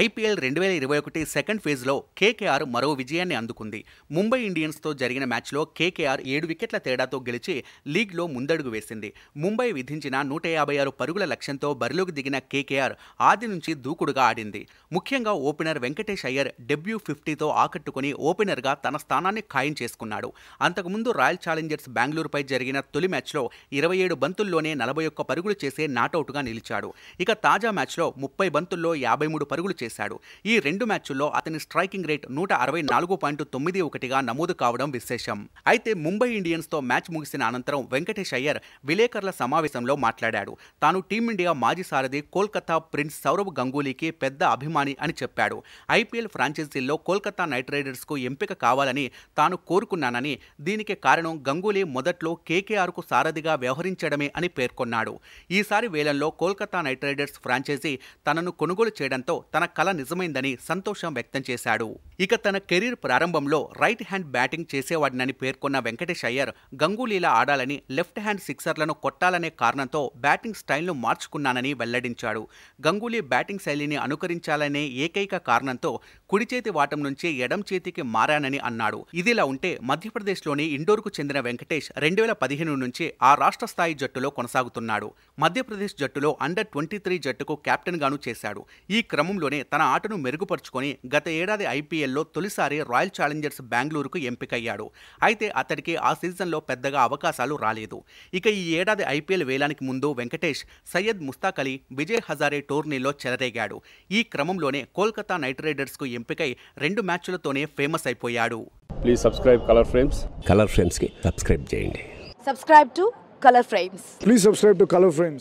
IPL రెండు వేల ఇరవై ఒకటి సెకండ్ ఫేజ్లో కేకేఆర్ మరో విజయాన్ని అందుకుంది ముంబై ఇండియన్స్తో జరిగిన మ్యాచ్లో కేకేఆర్ ఏడు వికెట్ల తేడాతో గెలిచి లీగ్లో ముందడుగు వేసింది ముంబై విధించిన నూట యాభై ఆరు పరుగుల లక్ష్యంతో బరిలోకి దిగిన కేకేఆర్ ఆది నుంచి దూకుడుగా ఆడింది ముఖ్యంగా ఓపెనర్ వెంకటేష్ అయ్యర్ డెబ్యూ ఫిఫ్టీతో ఆకట్టుకుని ఓపెనర్గా తన స్థానాన్ని ఖాయం చేసుకున్నాడు అంతకుముందు రాయల్ ఛాలెంజర్స్ బెంగళూరుపై జరిగిన తొలి మ్యాచ్లో ఇరవై ఏడు బంతుల్లోనే నలభై ఒక్క పరుగులు చేసే నాటౌట్గా నిలిచాడు ఇక తాజా మ్యాచ్లో ముప్పై బంతుల్లో యాభై మూడు పరుగులు చేశాడు ఈ రెండు మ్యాచ్ల్లో అతని స్ట్రైకింగ్ రేట్ నూట అరవై నాలుగు పాయింట్ తొమ్మిది ఒకటిగా నమోదు కావడం విశేషం అయితే ముంబై ఇండియన్స్తో మ్యాచ్ ముగిసిన అనంతరం వెంకటేష్ అయ్యర్ విలేకరుల సమావేశంలో మాట్లాడాడు తాను టీమిండియా మాజీ సారథి కోల్కతా ప్రిన్స్ సౌరభ్ గంగూలీకి పెద్ద అభిమాని అని చెప్పాడు ఐపీఎల్ ఫ్రాంచైజీల్లో కోల్కతా నైట్ రైడర్స్కు ఎంపిక కావాలని తాను కోరుకున్నానని దీనికి కారణం గంగూలీ మొదట్లో కేకేఆర్కు సారథిగా వ్యవహరించడమే అని పేర్కొన్నాడు ఈసారి వేలంలో కోల్కతా నైట్ రైడర్స్ ఫ్రాంచైజీ తనను కొనుగోలు చేయడంతో తన కల నిజమైందని సంతోషం వ్యక్తం చేశాడు ఇక తన కెరీర్ ప్రారంభంలో రైట్ హ్యాండ్ బ్యాటింగ్ చేసేవాడినని పేర్కొన్న వెంకటేష్ అయ్యర్ గంగూలీలా ఆడాలని లెఫ్ట్ హ్యాండ్ సిక్సర్లను కొట్టాలనే కారణంతో బ్యాటింగ్ స్టైల్ను మార్చుకున్నానని వెల్లడించాడు గంగూలీ బ్యాటింగ్ శైలిని అనుకరించాలనే ఏకైక కారణంతో కుడి చేతి వాటం నుంచి ఎడం చేతికి మారానని అన్నాడు ఇదిలా ఉంటే మధ్యప్రదేశ్లోని ఇండోర్కు చెందిన వెంకటేష్ రెండు వేల పదిహేను నుంచి ఆ రాష్ట్ర స్థాయి జట్టులో కొనసాగుతున్నాడు మధ్యప్రదేశ్ జట్టులో అండర్ ట్వంటీ త్రీ జట్టుకు గాను చేశాడు ఈ క్రమంలోనే తన ఆటను మెరుగుపరుచుకొని గత ఏడాది ఐపీఎల్ ఐపీఎల్లో తొలిసారి రాయల్ ఛాలెంజర్స్ బెంగళూరుకు ఎంపికయ్యాడు అయితే అతడికి ఆ సీజన్లో పెద్దగా అవకాశాలు రాలేదు ఇక ఈ ఏడాది ఐపీఎల్ వేలానికి ముందు వెంకటేష్ సయ్యద్ ముస్తాక్ అలీ విజయ్ హజారే టోర్నీలో చెలరేగాడు ఈ క్రమంలోనే కోల్కతా నైట్ రైడర్స్కు ఎంపికై రెండు మ్యాచ్లతోనే ఫేమస్ అయిపోయాడు please subscribe colour frames colour ఫ్రేమ్స్కి సబ్స్క్రైబ్ చేయండి subscribe to colour frames please subscribe to colour frames